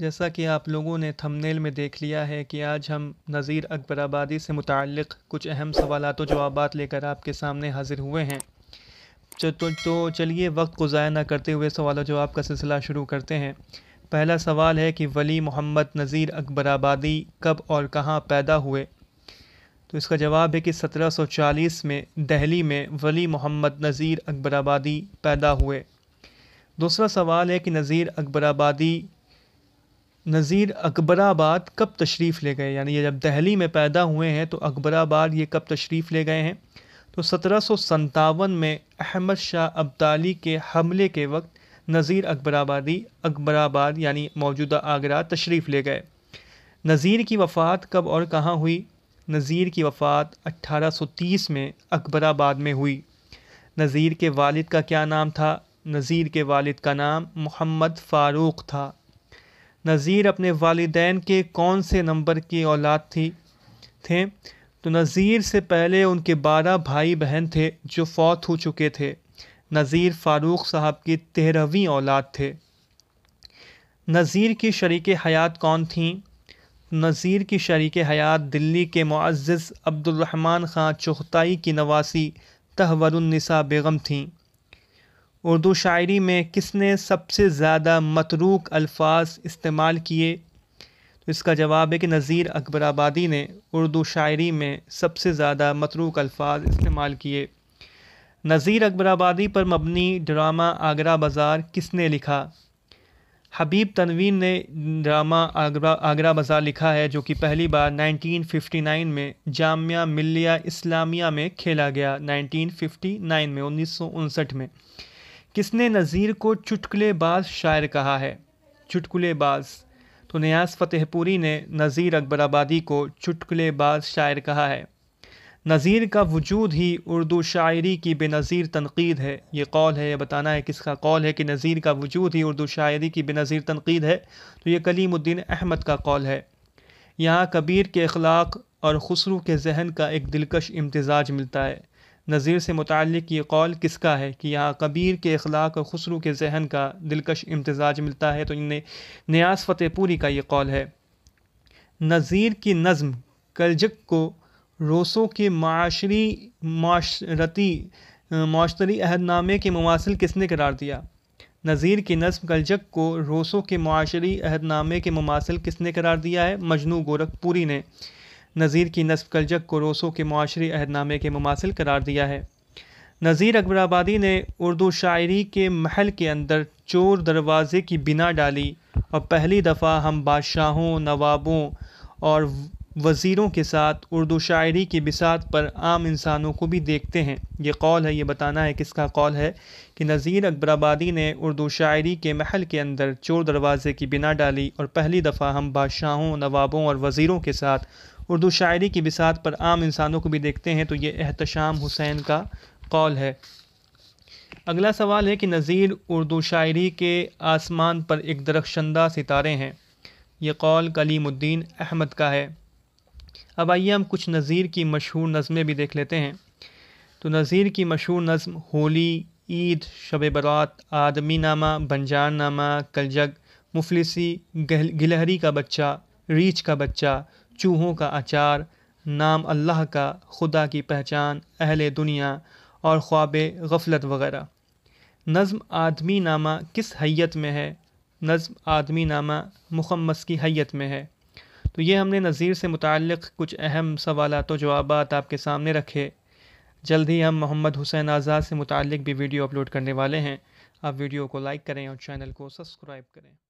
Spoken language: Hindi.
जैसा कि आप लोगों ने थंबनेल में देख लिया है कि आज हम नज़ीर अकबर आबादी से मुतक़ कुछ अहम सवाल तो जवाब लेकर आपके सामने हाजिर हुए हैं तो, तो चलिए वक्त को ज़ाया ना करते हुए सवाल जवाब का सिलसिला शुरू करते हैं पहला सवाल है कि वली मोहम्मद नज़ीर अकबर आबादी कब और कहाँ पैदा हुए तो इसका जवाब है कि 1740 में दिल्ली में वली मोहम्मद नज़ीर आबादी पैदा हुए दूसरा सवाल है कि नज़ीर आबादी नज़ीर अकबराबाद कब तशरीफ़ ले गए यानी ये जब दहली में पैदा हुए हैं तो अकबराबाद ये कब तशरीफ़ ले गए हैं तो सत्रह में अहमद शाह अब्दाली के हमले के वक्त नज़ीर अकबराबादी अकबराबाद यानी मौजूदा आगरा तशरीफ़ ले गए नज़ीर की वफ़ात कब और कहाँ हुई नज़ीर की वफ़ात 1830 में अकबराबाद में हुई नज़ीर के वालिद का क्या नाम था नज़ीर के वालिद का नाम मोहम्मद फ़ारूक था नज़ीर अपने वालदेन के कौन से नंबर की औलाद थी थे तो नज़ीर से पहले उनके बारह भाई बहन थे जो फौत हो चुके थे नज़ीर फ़ारूक साहब की तेरहवीं औलाद थे नज़ीर की शर्क हयात कौन थी नज़ीर की शर्क हयात दिल्ली के मुआज़ अब्दुलरहमान ख़ान चुगताई की नवासी तहवरुन्निसा बेगम थीं उर्दू शायरी में किसने सबसे ज़्यादा मतरूक अल्फाज इस्तेमाल किए तो इसका जवाब है कि नज़ीर अकबर आबादी ने उर्दू शायरी में सबसे ज़्यादा मतरूक अल्फाज इस्तेमाल किए नज़ीर अकबर आबादी पर मबनी ड्रामा आगरा बाज़ार किसने लिखा हबीब तनवीर ने ड्रामा आगरा आगरा बाज़ार लिखा है जो कि पहली बार 1959 में जामिया मिल्लिया इस्लामिया में खेला गया 1959 में उन्नीस में किसने नज़ीर को चुटकुलेबाज शायर कहा है चुटकुलेबाज तो न्याज फतेहपुरी ने नज़ीर अकबर आबादी को चुटकुलेबाज शायर कहा है नज़ीर का वजूद ही उर्दू शायरी की बेनज़ीर तनकीद है ये कौल है यह बताना है किसका कौल है कि नज़ीर का वजूद ही उर्दू शायरी की बेनज़ीर तनकीद है तो ये कलीमुद्दीन अहमद का कौल है यहाँ कबीर के अखलाक और खसरू के जहन का एक दिलकश इम्तजाज मिलता है नज़ीर से मुतक़ ये कौल किसका है कि यहाँ कबीर के अखलाक और खसरू के जहन का दिलकश इम्तजाज मिलता है तो इन न्यास फ़तेहपुरी का ये कौल है नज़ीर की नज़म कलजक को रोसों के माशरी माशरती माशतरी अहदनामे के मुासिल किसने करार दिया नज़ीर की नज़म कलजक को रोसों के माशरी अहदनामे के मुासिल किसने करार दिया है मजनू गोरखपुरी ने नज़ीर की नस्फ कलजक को रोसो के माशरे अहदनामे के मुमासिल करार दिया है नज़ीर अकबराबादी ने उर्दू शायरी के महल के अंदर चोर दरवाज़े की बिना डाली और पहली दफ़ा हम बादशाहों नवाबों और वज़ीरों के साथ उर्दू शायरी की बिसात पर आम इंसानों को भी देखते हैं ये कौल है ये बताना है किसका कौल है कि नज़ीर अकबराबादी ने उर्दू शायरी के महल के अंदर चोर दरवाज़े की बिना डाली और पहली दफ़ा हम बादशाहों नवाबों और वज़ीरों के साथ उर्दू शायरी की बिसात पर आम इंसानों को भी देखते हैं तो ये एहतशाम हुसैन का कौल है अगला सवाल है कि नज़ीर उर्दू शायरी के आसमान पर एक दरख्शंदा सितारे हैं ये कौल कलीमुद्दीन अहमद का है अब आइए हम कुछ नज़ीर की मशहूर नज़में भी देख लेते हैं तो नज़ीर की मशहूर नज़म होली ईद शब बरात आदमी नामा बंजार नामा कलजग मुफलिसी गलहरी का बच्चा रीछ का बच्चा चूहों का आचार नाम अल्लाह का खुदा की पहचान अहल दुनिया और ख्वाब गफलत वगैरह नज़म आदमी नामा किस हैत में है नज़म आदमी नामा मुखमस की हैत में है तो ये हमने नज़ीर से मुतक़ कुछ अहम सवाल तो जवाब आपके सामने रखे जल्द ही हम मोहम्मद हुसैन आज़ाद से मुतक़ भी वीडियो अपलोड करने वाले हैं आप वीडियो को लाइक करें और चैनल को सब्सक्राइब करें